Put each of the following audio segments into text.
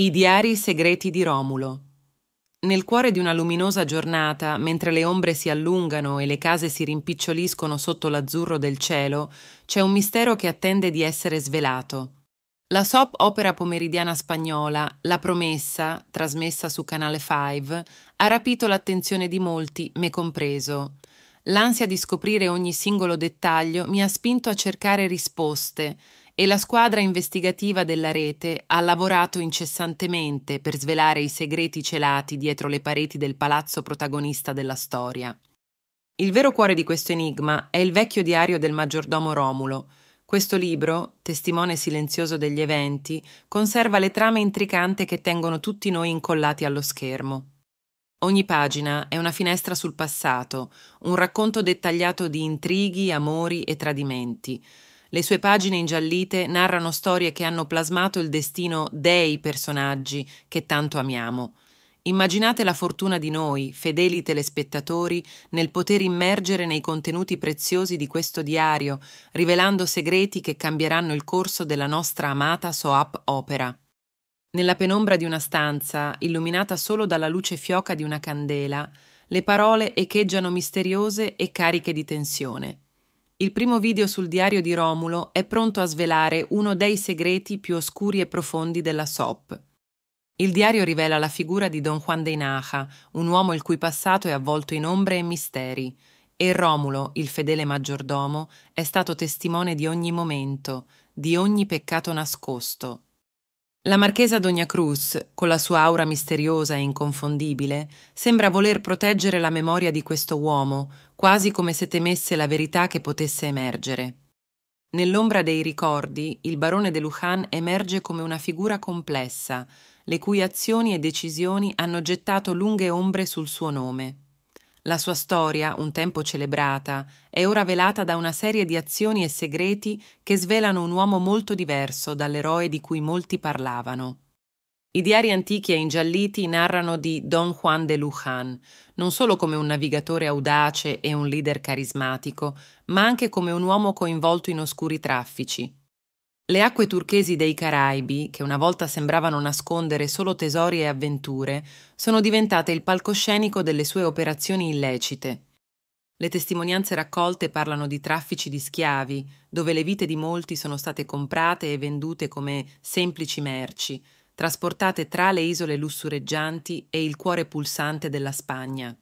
I diari segreti di Romulo. Nel cuore di una luminosa giornata, mentre le ombre si allungano e le case si rimpiccioliscono sotto l'azzurro del cielo, c'è un mistero che attende di essere svelato. La soap opera pomeridiana spagnola La Promessa, trasmessa su Canale 5, ha rapito l'attenzione di molti, me compreso. L'ansia di scoprire ogni singolo dettaglio mi ha spinto a cercare risposte, e la squadra investigativa della rete ha lavorato incessantemente per svelare i segreti celati dietro le pareti del palazzo protagonista della storia. Il vero cuore di questo enigma è il vecchio diario del maggiordomo Romulo. Questo libro, testimone silenzioso degli eventi, conserva le trame intricanti che tengono tutti noi incollati allo schermo. Ogni pagina è una finestra sul passato, un racconto dettagliato di intrighi, amori e tradimenti. Le sue pagine ingiallite narrano storie che hanno plasmato il destino dei personaggi che tanto amiamo. Immaginate la fortuna di noi, fedeli telespettatori, nel poter immergere nei contenuti preziosi di questo diario, rivelando segreti che cambieranno il corso della nostra amata soap opera. Nella penombra di una stanza, illuminata solo dalla luce fioca di una candela, le parole echeggiano misteriose e cariche di tensione. Il primo video sul diario di Romulo è pronto a svelare uno dei segreti più oscuri e profondi della SOP. Il diario rivela la figura di Don Juan de Naja, un uomo il cui passato è avvolto in ombre e misteri, e Romulo, il fedele maggiordomo, è stato testimone di ogni momento, di ogni peccato nascosto, la marchesa Dogna Cruz, con la sua aura misteriosa e inconfondibile, sembra voler proteggere la memoria di questo uomo, quasi come se temesse la verità che potesse emergere. Nell'ombra dei ricordi, il barone de Lujan emerge come una figura complessa, le cui azioni e decisioni hanno gettato lunghe ombre sul suo nome. La sua storia, un tempo celebrata, è ora velata da una serie di azioni e segreti che svelano un uomo molto diverso dall'eroe di cui molti parlavano. I diari antichi e ingialliti narrano di Don Juan de Luján, non solo come un navigatore audace e un leader carismatico, ma anche come un uomo coinvolto in oscuri traffici, le acque turchesi dei Caraibi, che una volta sembravano nascondere solo tesori e avventure, sono diventate il palcoscenico delle sue operazioni illecite. Le testimonianze raccolte parlano di traffici di schiavi, dove le vite di molti sono state comprate e vendute come semplici merci, trasportate tra le isole lussureggianti e il cuore pulsante della Spagna.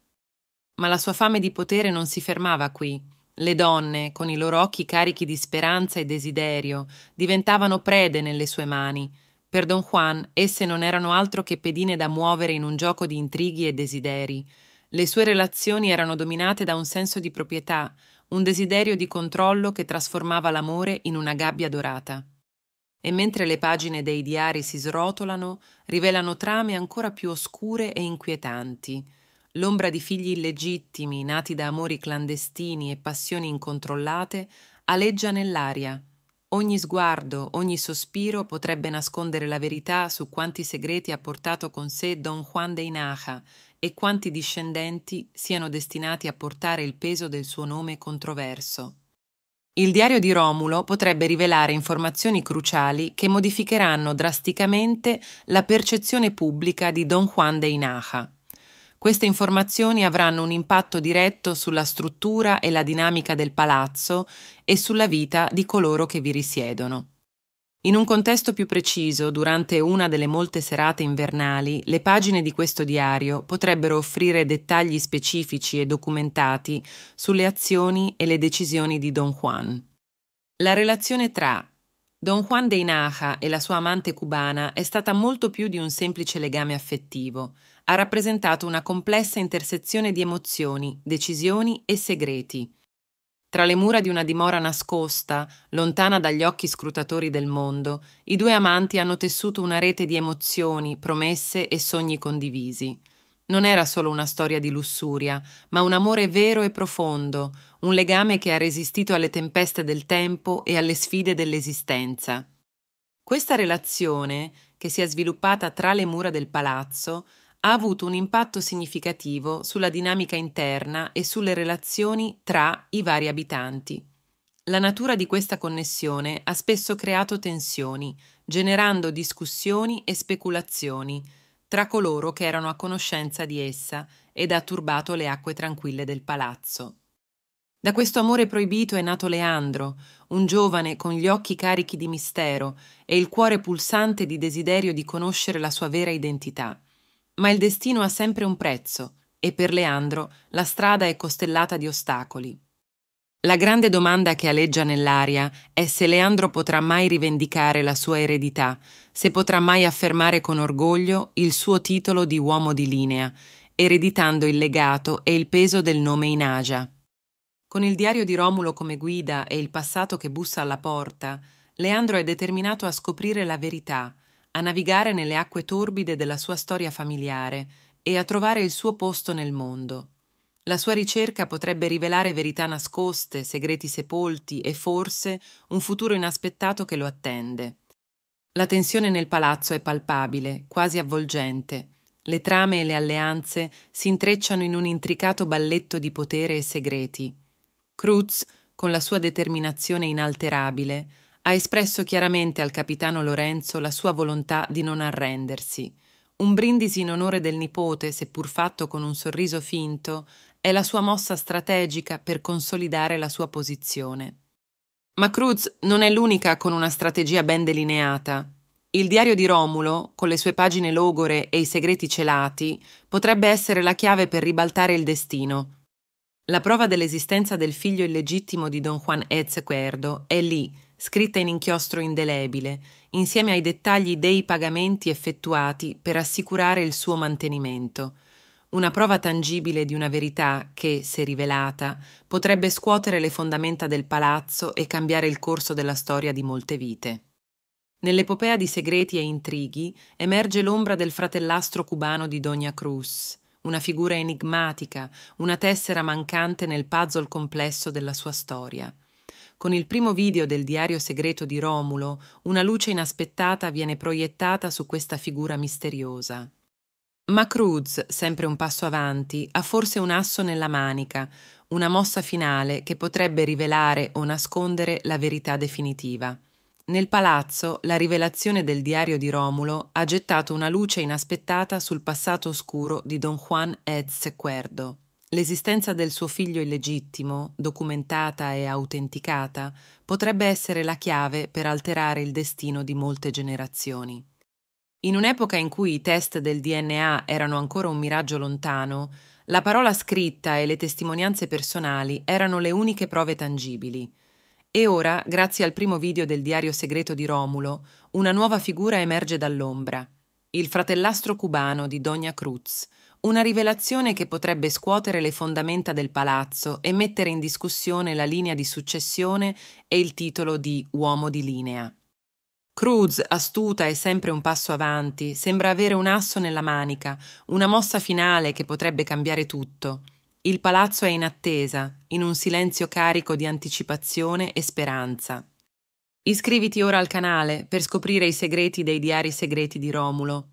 Ma la sua fame di potere non si fermava qui le donne, con i loro occhi carichi di speranza e desiderio, diventavano prede nelle sue mani. Per Don Juan esse non erano altro che pedine da muovere in un gioco di intrighi e desideri. Le sue relazioni erano dominate da un senso di proprietà, un desiderio di controllo che trasformava l'amore in una gabbia dorata. E mentre le pagine dei diari si srotolano, rivelano trame ancora più oscure e inquietanti l'ombra di figli illegittimi nati da amori clandestini e passioni incontrollate aleggia nell'aria. Ogni sguardo, ogni sospiro potrebbe nascondere la verità su quanti segreti ha portato con sé Don Juan de Inaja e quanti discendenti siano destinati a portare il peso del suo nome controverso. Il diario di Romulo potrebbe rivelare informazioni cruciali che modificheranno drasticamente la percezione pubblica di Don Juan de Inaja. Queste informazioni avranno un impatto diretto sulla struttura e la dinamica del palazzo e sulla vita di coloro che vi risiedono. In un contesto più preciso, durante una delle molte serate invernali, le pagine di questo diario potrebbero offrire dettagli specifici e documentati sulle azioni e le decisioni di Don Juan. La relazione tra Don Juan de Inaja e la sua amante cubana è stata molto più di un semplice legame affettivo, ha rappresentato una complessa intersezione di emozioni, decisioni e segreti. Tra le mura di una dimora nascosta, lontana dagli occhi scrutatori del mondo, i due amanti hanno tessuto una rete di emozioni, promesse e sogni condivisi. Non era solo una storia di lussuria, ma un amore vero e profondo, un legame che ha resistito alle tempeste del tempo e alle sfide dell'esistenza. Questa relazione, che si è sviluppata tra le mura del palazzo, ha avuto un impatto significativo sulla dinamica interna e sulle relazioni tra i vari abitanti. La natura di questa connessione ha spesso creato tensioni, generando discussioni e speculazioni, tra coloro che erano a conoscenza di essa ed ha turbato le acque tranquille del palazzo. Da questo amore proibito è nato Leandro, un giovane con gli occhi carichi di mistero e il cuore pulsante di desiderio di conoscere la sua vera identità. Ma il destino ha sempre un prezzo, e per Leandro la strada è costellata di ostacoli. La grande domanda che aleggia nell'aria è se Leandro potrà mai rivendicare la sua eredità, se potrà mai affermare con orgoglio il suo titolo di uomo di linea, ereditando il legato e il peso del nome in Asia. Con il diario di Romulo come guida e il passato che bussa alla porta, Leandro è determinato a scoprire la verità, a navigare nelle acque torbide della sua storia familiare e a trovare il suo posto nel mondo. La sua ricerca potrebbe rivelare verità nascoste, segreti sepolti e forse un futuro inaspettato che lo attende. La tensione nel palazzo è palpabile, quasi avvolgente. Le trame e le alleanze si intrecciano in un intricato balletto di potere e segreti. Cruz, con la sua determinazione inalterabile, ha espresso chiaramente al capitano Lorenzo la sua volontà di non arrendersi. Un brindisi in onore del nipote, seppur fatto con un sorriso finto, è la sua mossa strategica per consolidare la sua posizione. Ma Cruz non è l'unica con una strategia ben delineata. Il diario di Romulo, con le sue pagine logore e i segreti celati, potrebbe essere la chiave per ribaltare il destino. La prova dell'esistenza del figlio illegittimo di Don Juan Ezzequerdo è lì, scritta in inchiostro indelebile, insieme ai dettagli dei pagamenti effettuati per assicurare il suo mantenimento una prova tangibile di una verità che, se rivelata, potrebbe scuotere le fondamenta del palazzo e cambiare il corso della storia di molte vite. Nell'epopea di segreti e intrighi emerge l'ombra del fratellastro cubano di Doña Cruz, una figura enigmatica, una tessera mancante nel puzzle complesso della sua storia. Con il primo video del diario segreto di Romulo, una luce inaspettata viene proiettata su questa figura misteriosa. Ma Cruz, sempre un passo avanti, ha forse un asso nella manica, una mossa finale che potrebbe rivelare o nascondere la verità definitiva. Nel palazzo, la rivelazione del diario di Romulo ha gettato una luce inaspettata sul passato oscuro di Don Juan Edz Sequerdo. L'esistenza del suo figlio illegittimo, documentata e autenticata, potrebbe essere la chiave per alterare il destino di molte generazioni. In un'epoca in cui i test del DNA erano ancora un miraggio lontano, la parola scritta e le testimonianze personali erano le uniche prove tangibili. E ora, grazie al primo video del diario segreto di Romulo, una nuova figura emerge dall'ombra, il fratellastro cubano di Dogna Cruz, una rivelazione che potrebbe scuotere le fondamenta del palazzo e mettere in discussione la linea di successione e il titolo di uomo di linea. Cruz, astuta e sempre un passo avanti, sembra avere un asso nella manica, una mossa finale che potrebbe cambiare tutto. Il palazzo è in attesa, in un silenzio carico di anticipazione e speranza. Iscriviti ora al canale per scoprire i segreti dei diari segreti di Romulo.